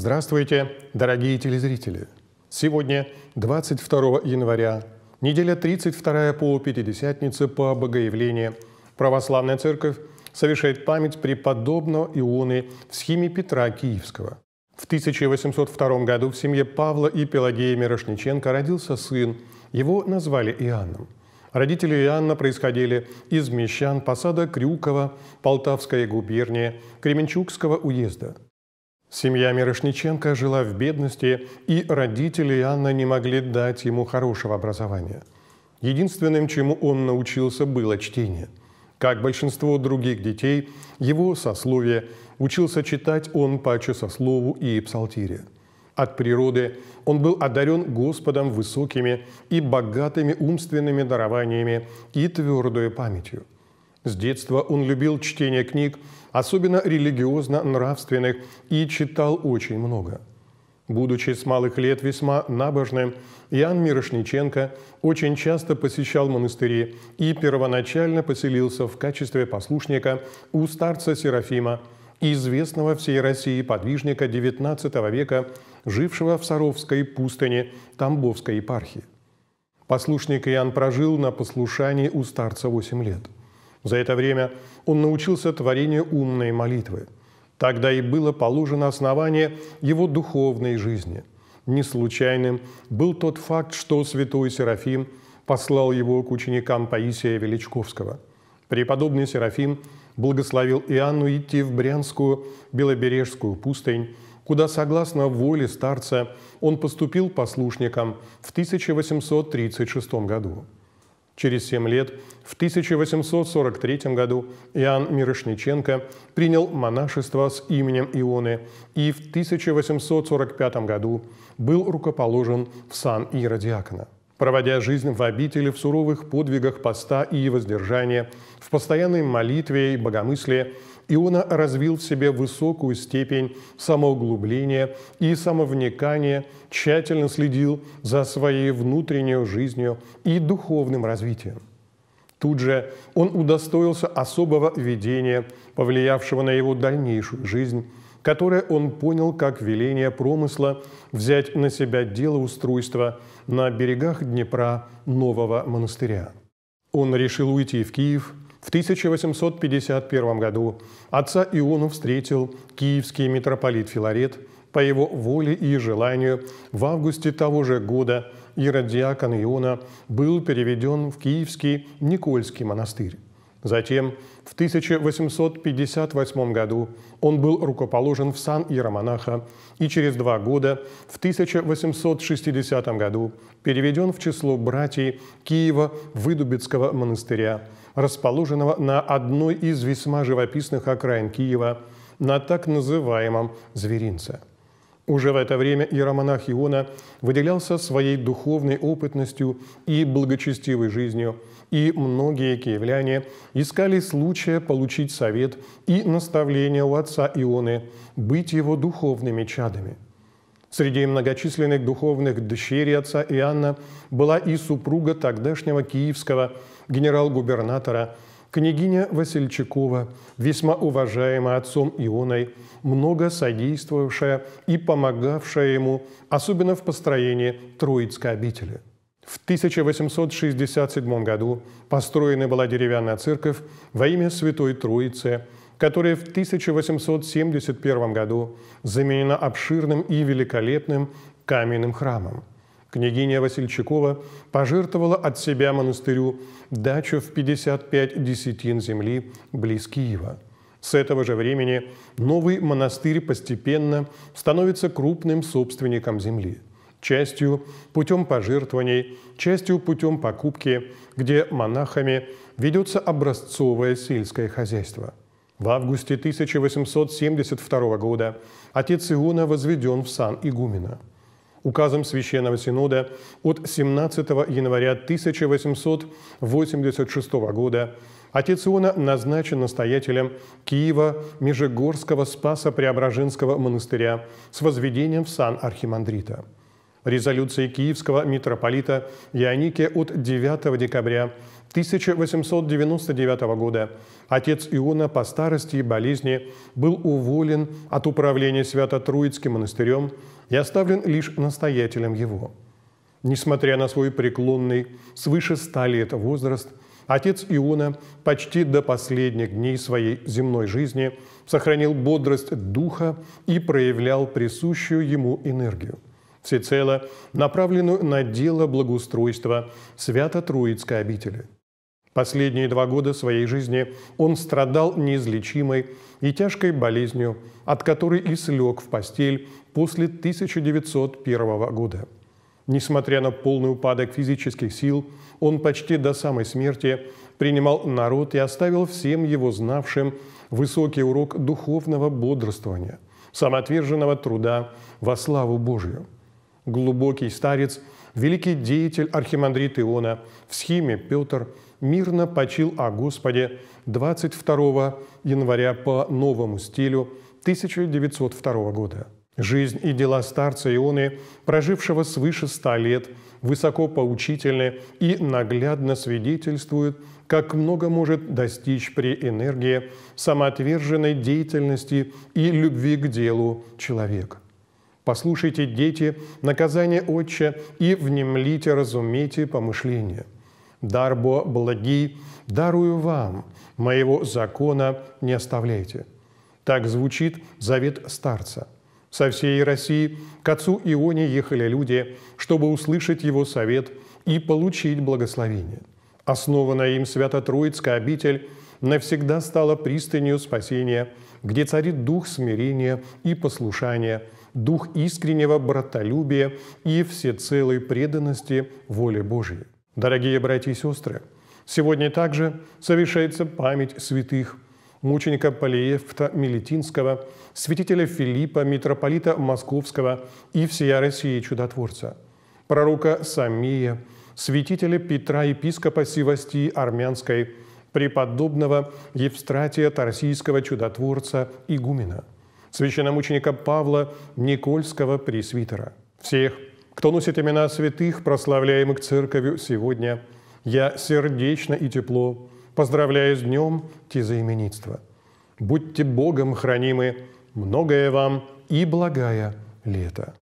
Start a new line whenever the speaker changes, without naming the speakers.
Здравствуйте, дорогие телезрители! Сегодня, 22 января, неделя 32 по Пятидесятнице по Богоявлению, Православная Церковь совершает память преподобного Ионы в схеме Петра Киевского. В 1802 году в семье Павла и Пелагея Мирошниченко родился сын. Его назвали Иоанном. Родители Иоанна происходили из мещан посада Крюкова, Полтавская губерния, Кременчугского уезда – Семья Мирошниченко жила в бедности, и родители Анны не могли дать ему хорошего образования. Единственным, чему он научился, было чтение. Как большинство других детей, его сословие учился читать он по часослову и псалтире. От природы он был одарен Господом высокими и богатыми умственными дарованиями и твердой памятью – с детства он любил чтение книг, особенно религиозно-нравственных, и читал очень много. Будучи с малых лет весьма набожным, Иоанн Мирошниченко очень часто посещал монастыри и первоначально поселился в качестве послушника у старца Серафима, известного всей России подвижника XIX века, жившего в Саровской пустыне Тамбовской епархии. Послушник Иоанн прожил на послушании у старца 8 лет – за это время он научился творению умной молитвы. Тогда и было положено основание его духовной жизни. Не случайным был тот факт, что святой Серафим послал его к ученикам Паисия Величковского. Преподобный Серафим благословил Иоанну идти в Брянскую Белобережскую пустынь, куда, согласно воле старца, он поступил послушником в 1836 году. Через семь лет, в 1843 году, Иоанн Мирошниченко принял монашество с именем Ионы и в 1845 году был рукоположен в сан Иродиакона. Проводя жизнь в обители в суровых подвигах поста и воздержания, в постоянной молитве и богомыслии, Иона развил в себе высокую степень самоуглубления и самовникания, тщательно следил за своей внутренней жизнью и духовным развитием. Тут же он удостоился особого видения, повлиявшего на его дальнейшую жизнь, которое он понял как веление промысла взять на себя дело устройства на берегах Днепра нового монастыря. Он решил уйти в Киев в 1851 году отца Иону встретил киевский митрополит Филарет. По его воле и желанию в августе того же года иродиакон Иона был переведен в Киевский Никольский монастырь. Затем, в 1858 году, он был рукоположен в сан Иеромонаха и через два года, в 1860 году, переведен в число братьев Киева Выдубицкого монастыря, расположенного на одной из весьма живописных окраин Киева, на так называемом Зверинце – уже в это время иеромонах Иона выделялся своей духовной опытностью и благочестивой жизнью, и многие киевляне искали случая получить совет и наставление у отца Ионы, быть его духовными чадами. Среди многочисленных духовных дочерей отца Иоанна была и супруга тогдашнего киевского генерал-губернатора – Княгиня Васильчакова, весьма уважаемая отцом Ионой, много содействовавшая и помогавшая ему, особенно в построении Троицкой обители. В 1867 году построена была деревянная церковь во имя Святой Троицы, которая в 1871 году заменена обширным и великолепным каменным храмом – Княгиня Васильчакова пожертвовала от себя монастырю дачу в 55 десятин земли близ Киева. С этого же времени новый монастырь постепенно становится крупным собственником земли. Частью путем пожертвований, частью путем покупки, где монахами ведется образцовое сельское хозяйство. В августе 1872 года отец Иона возведен в сан игумена – указом Священного Синода от 17 января 1886 года отец Иона назначен настоятелем Киева Межегорского Спаса Преображенского монастыря с возведением в сан архимандрита – резолюции киевского митрополита Ионике от 9 декабря 1899 года отец Иона по старости и болезни был уволен от управления Свято-Троицким монастырем и оставлен лишь настоятелем его. Несмотря на свой преклонный, свыше ста лет возраст, отец Иона почти до последних дней своей земной жизни сохранил бодрость духа и проявлял присущую ему энергию – всецело направленную на дело благоустройства Свято-Троицкой обители. Последние два года своей жизни он страдал неизлечимой и тяжкой болезнью, от которой и слег в постель после 1901 года. Несмотря на полный упадок физических сил, он почти до самой смерти принимал народ и оставил всем его знавшим высокий урок духовного бодрствования, самоотверженного труда во славу Божью – глубокий старец, великий деятель архимандрит Иона, в схиме Петр мирно почил о Господе 22 января по новому стилю 1902 года. Жизнь и дела старца Ионы, прожившего свыше ста лет, высоко поучительны и наглядно свидетельствуют, как много может достичь при энергии самоотверженной деятельности и любви к делу человек. Послушайте, дети, наказание Отче, и внемлите, разумейте помышления. Дар бо благи, дарую вам, моего закона не оставляйте. Так звучит завет старца. Со всей России к отцу Ионе ехали люди, чтобы услышать его совет и получить благословение. Основанная им Свято-Троицкая обитель навсегда стала пристанью спасения, где царит дух смирения и послушания – дух искреннего братолюбия и всецелой преданности воле Божьей. Дорогие братья и сестры, сегодня также совершается память святых мученика Полиевта Милетинского, святителя Филиппа, митрополита Московского и всея России чудотворца, пророка Самия, святителя Петра, епископа Севастии Армянской, преподобного Евстратия Тарсийского чудотворца Игумена – священномученика Павла Никольского пресвитера. Всех, кто носит имена святых, прославляемых Церковью сегодня, я сердечно и тепло поздравляю с днем тезаименитства. Будьте Богом хранимы, многое вам и благая лето.